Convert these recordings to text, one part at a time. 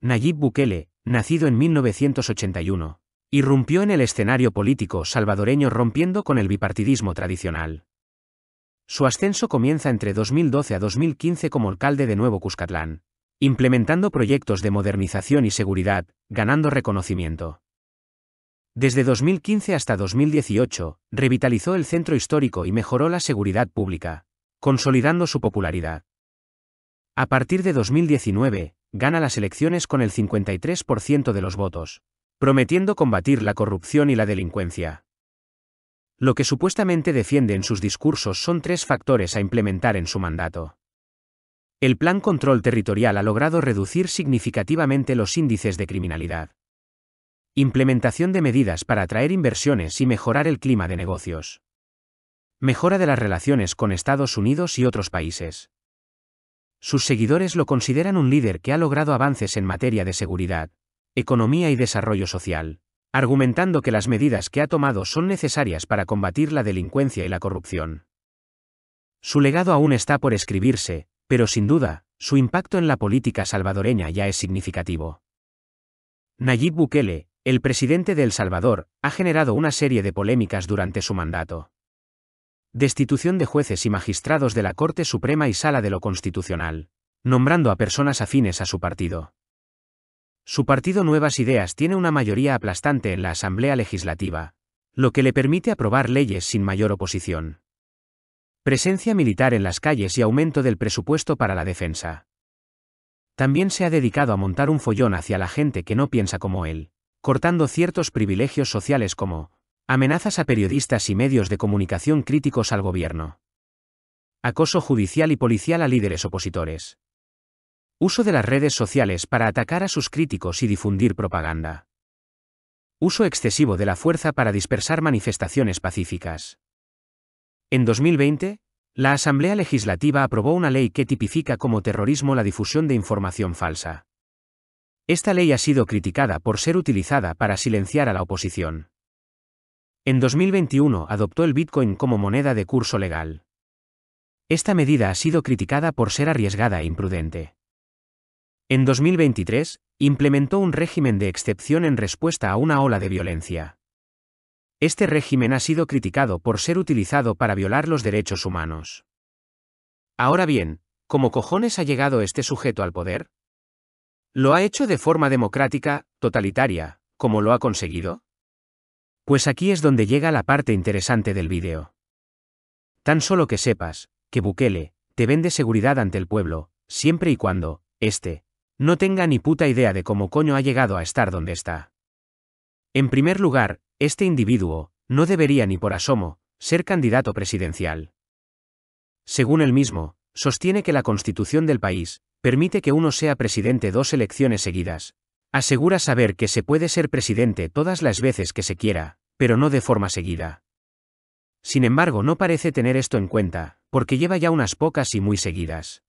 Nayib Bukele, nacido en 1981, irrumpió en el escenario político salvadoreño rompiendo con el bipartidismo tradicional. Su ascenso comienza entre 2012 a 2015 como alcalde de Nuevo Cuscatlán, implementando proyectos de modernización y seguridad, ganando reconocimiento. Desde 2015 hasta 2018, revitalizó el centro histórico y mejoró la seguridad pública, consolidando su popularidad. A partir de 2019, gana las elecciones con el 53% de los votos, prometiendo combatir la corrupción y la delincuencia. Lo que supuestamente defiende en sus discursos son tres factores a implementar en su mandato. El Plan Control Territorial ha logrado reducir significativamente los índices de criminalidad. Implementación de medidas para atraer inversiones y mejorar el clima de negocios. Mejora de las relaciones con Estados Unidos y otros países. Sus seguidores lo consideran un líder que ha logrado avances en materia de seguridad, economía y desarrollo social, argumentando que las medidas que ha tomado son necesarias para combatir la delincuencia y la corrupción. Su legado aún está por escribirse, pero sin duda, su impacto en la política salvadoreña ya es significativo. Nayib Bukele, el presidente de El Salvador, ha generado una serie de polémicas durante su mandato. Destitución de jueces y magistrados de la Corte Suprema y Sala de lo Constitucional, nombrando a personas afines a su partido. Su partido Nuevas Ideas tiene una mayoría aplastante en la Asamblea Legislativa, lo que le permite aprobar leyes sin mayor oposición. Presencia militar en las calles y aumento del presupuesto para la defensa. También se ha dedicado a montar un follón hacia la gente que no piensa como él, cortando ciertos privilegios sociales como Amenazas a periodistas y medios de comunicación críticos al gobierno. Acoso judicial y policial a líderes opositores. Uso de las redes sociales para atacar a sus críticos y difundir propaganda. Uso excesivo de la fuerza para dispersar manifestaciones pacíficas. En 2020, la Asamblea Legislativa aprobó una ley que tipifica como terrorismo la difusión de información falsa. Esta ley ha sido criticada por ser utilizada para silenciar a la oposición. En 2021 adoptó el Bitcoin como moneda de curso legal. Esta medida ha sido criticada por ser arriesgada e imprudente. En 2023, implementó un régimen de excepción en respuesta a una ola de violencia. Este régimen ha sido criticado por ser utilizado para violar los derechos humanos. Ahora bien, ¿cómo cojones ha llegado este sujeto al poder? ¿Lo ha hecho de forma democrática, totalitaria, como lo ha conseguido? Pues aquí es donde llega la parte interesante del vídeo. Tan solo que sepas, que Bukele, te vende seguridad ante el pueblo, siempre y cuando, este, no tenga ni puta idea de cómo coño ha llegado a estar donde está. En primer lugar, este individuo, no debería ni por asomo, ser candidato presidencial. Según él mismo, sostiene que la constitución del país, permite que uno sea presidente dos elecciones seguidas, Asegura saber que se puede ser presidente todas las veces que se quiera, pero no de forma seguida. Sin embargo, no parece tener esto en cuenta, porque lleva ya unas pocas y muy seguidas.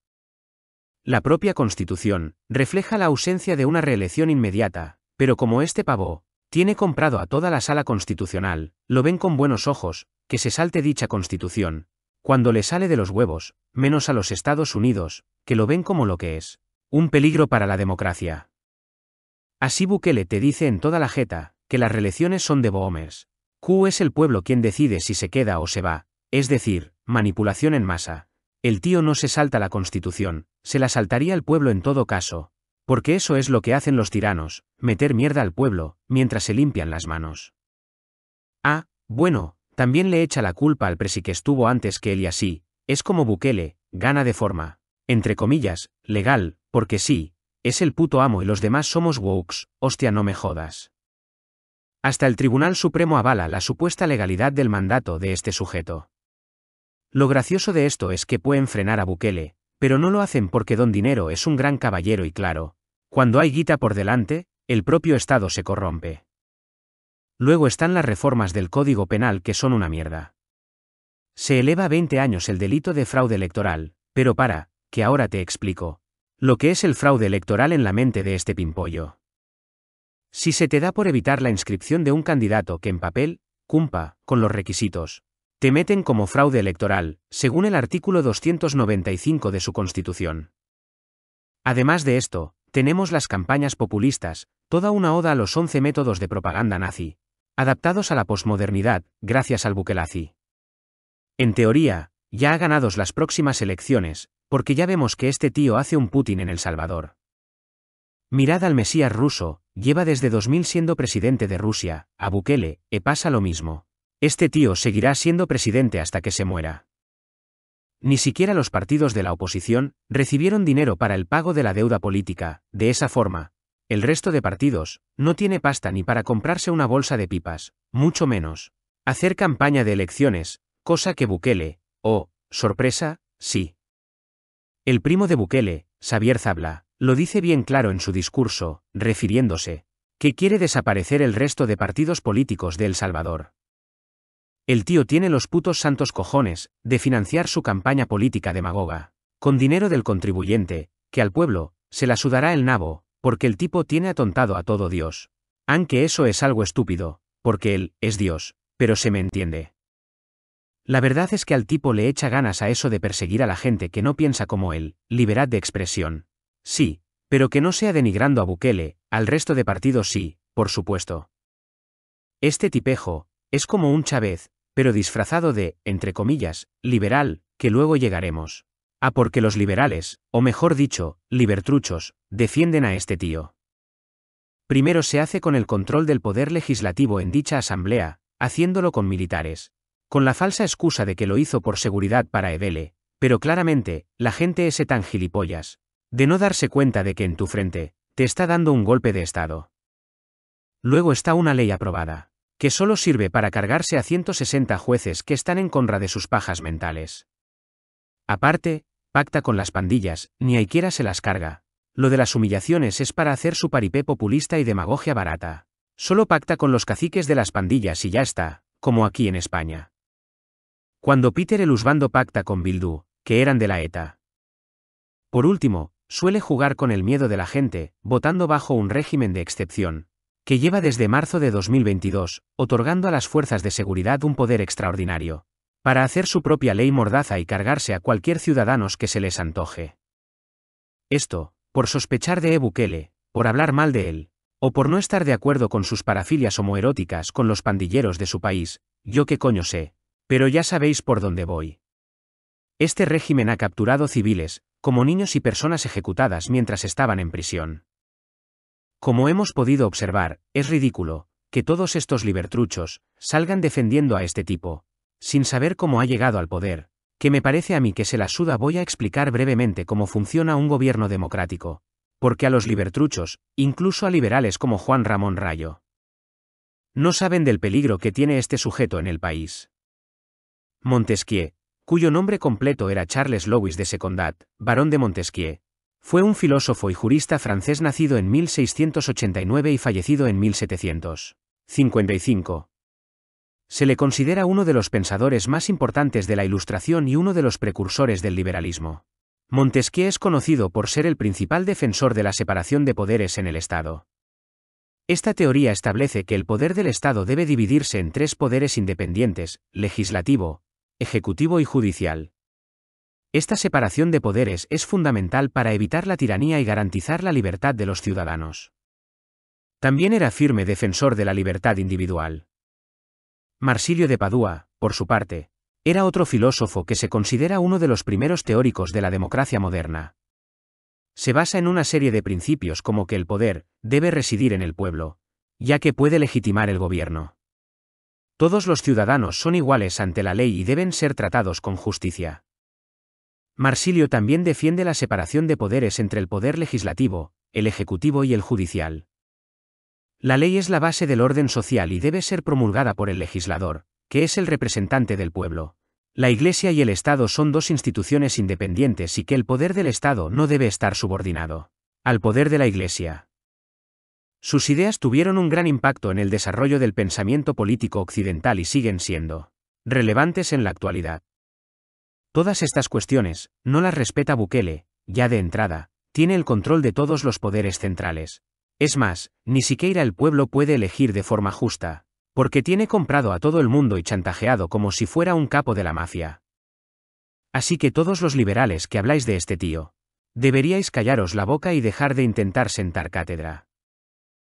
La propia Constitución refleja la ausencia de una reelección inmediata, pero como este pavo tiene comprado a toda la sala constitucional, lo ven con buenos ojos, que se salte dicha Constitución, cuando le sale de los huevos, menos a los Estados Unidos, que lo ven como lo que es, un peligro para la democracia. Así Bukele te dice en toda la jeta, que las relaciones son de bohomes. Q es el pueblo quien decide si se queda o se va, es decir, manipulación en masa. El tío no se salta la constitución, se la saltaría el pueblo en todo caso, porque eso es lo que hacen los tiranos, meter mierda al pueblo, mientras se limpian las manos. Ah, bueno, también le echa la culpa al presi que estuvo antes que él y así, es como Bukele, gana de forma, entre comillas, legal, porque sí, es el puto amo y los demás somos wokes, hostia no me jodas. Hasta el Tribunal Supremo avala la supuesta legalidad del mandato de este sujeto. Lo gracioso de esto es que pueden frenar a Bukele, pero no lo hacen porque don Dinero es un gran caballero y claro, cuando hay guita por delante, el propio Estado se corrompe. Luego están las reformas del Código Penal que son una mierda. Se eleva a 20 años el delito de fraude electoral, pero para, que ahora te explico, lo que es el fraude electoral en la mente de este pimpollo. Si se te da por evitar la inscripción de un candidato que en papel, cumpa, con los requisitos, te meten como fraude electoral, según el artículo 295 de su Constitución. Además de esto, tenemos las campañas populistas, toda una oda a los 11 métodos de propaganda nazi, adaptados a la posmodernidad, gracias al bukelazi. En teoría, ya ha ganados las próximas elecciones, porque ya vemos que este tío hace un Putin en El Salvador. Mirad al Mesías ruso, lleva desde 2000 siendo presidente de Rusia, a Bukele, e pasa lo mismo. Este tío seguirá siendo presidente hasta que se muera. Ni siquiera los partidos de la oposición recibieron dinero para el pago de la deuda política, de esa forma. El resto de partidos no tiene pasta ni para comprarse una bolsa de pipas, mucho menos. Hacer campaña de elecciones, cosa que Bukele, Oh, sorpresa, sí. El primo de Bukele, Xavier Zabla, lo dice bien claro en su discurso, refiriéndose, que quiere desaparecer el resto de partidos políticos de El Salvador. El tío tiene los putos santos cojones de financiar su campaña política demagoga, con dinero del contribuyente, que al pueblo, se la sudará el nabo, porque el tipo tiene atontado a todo Dios. Aunque eso es algo estúpido, porque él, es Dios, pero se me entiende. La verdad es que al tipo le echa ganas a eso de perseguir a la gente que no piensa como él, liberad de expresión. Sí, pero que no sea denigrando a Bukele, al resto de partidos sí, por supuesto. Este tipejo, es como un Chávez, pero disfrazado de, entre comillas, liberal, que luego llegaremos. A ah, porque los liberales, o mejor dicho, libertruchos, defienden a este tío. Primero se hace con el control del poder legislativo en dicha asamblea, haciéndolo con militares, con la falsa excusa de que lo hizo por seguridad para Edele, pero claramente, la gente es tan gilipollas, de no darse cuenta de que en tu frente, te está dando un golpe de Estado. Luego está una ley aprobada, que solo sirve para cargarse a 160 jueces que están en contra de sus pajas mentales. Aparte, pacta con las pandillas, ni aiquiera se las carga. Lo de las humillaciones es para hacer su paripé populista y demagogia barata. Solo pacta con los caciques de las pandillas y ya está, como aquí en España. Cuando Peter el Usbando pacta con Bildu, que eran de la ETA. Por último, suele jugar con el miedo de la gente, votando bajo un régimen de excepción, que lleva desde marzo de 2022, otorgando a las fuerzas de seguridad un poder extraordinario, para hacer su propia ley mordaza y cargarse a cualquier ciudadano que se les antoje. Esto, por sospechar de E. por hablar mal de él, o por no estar de acuerdo con sus parafilias homoeróticas con los pandilleros de su país, yo qué coño sé, pero ya sabéis por dónde voy. Este régimen ha capturado civiles, como niños y personas ejecutadas mientras estaban en prisión. Como hemos podido observar, es ridículo, que todos estos libertruchos, salgan defendiendo a este tipo, sin saber cómo ha llegado al poder, que me parece a mí que se la suda voy a explicar brevemente cómo funciona un gobierno democrático, porque a los libertruchos, incluso a liberales como Juan Ramón Rayo, no saben del peligro que tiene este sujeto en el país. Montesquieu, cuyo nombre completo era Charles Louis de Secondat, barón de Montesquieu, fue un filósofo y jurista francés nacido en 1689 y fallecido en 1755. Se le considera uno de los pensadores más importantes de la Ilustración y uno de los precursores del liberalismo. Montesquieu es conocido por ser el principal defensor de la separación de poderes en el Estado. Esta teoría establece que el poder del Estado debe dividirse en tres poderes independientes, legislativo, ejecutivo y judicial. Esta separación de poderes es fundamental para evitar la tiranía y garantizar la libertad de los ciudadanos. También era firme defensor de la libertad individual. Marsilio de Padua, por su parte, era otro filósofo que se considera uno de los primeros teóricos de la democracia moderna. Se basa en una serie de principios como que el poder debe residir en el pueblo, ya que puede legitimar el gobierno. Todos los ciudadanos son iguales ante la ley y deben ser tratados con justicia. Marsilio también defiende la separación de poderes entre el poder legislativo, el ejecutivo y el judicial. La ley es la base del orden social y debe ser promulgada por el legislador, que es el representante del pueblo. La Iglesia y el Estado son dos instituciones independientes y que el poder del Estado no debe estar subordinado al poder de la Iglesia. Sus ideas tuvieron un gran impacto en el desarrollo del pensamiento político occidental y siguen siendo relevantes en la actualidad. Todas estas cuestiones, no las respeta Bukele, ya de entrada, tiene el control de todos los poderes centrales. Es más, ni siquiera el pueblo puede elegir de forma justa, porque tiene comprado a todo el mundo y chantajeado como si fuera un capo de la mafia. Así que todos los liberales que habláis de este tío, deberíais callaros la boca y dejar de intentar sentar cátedra.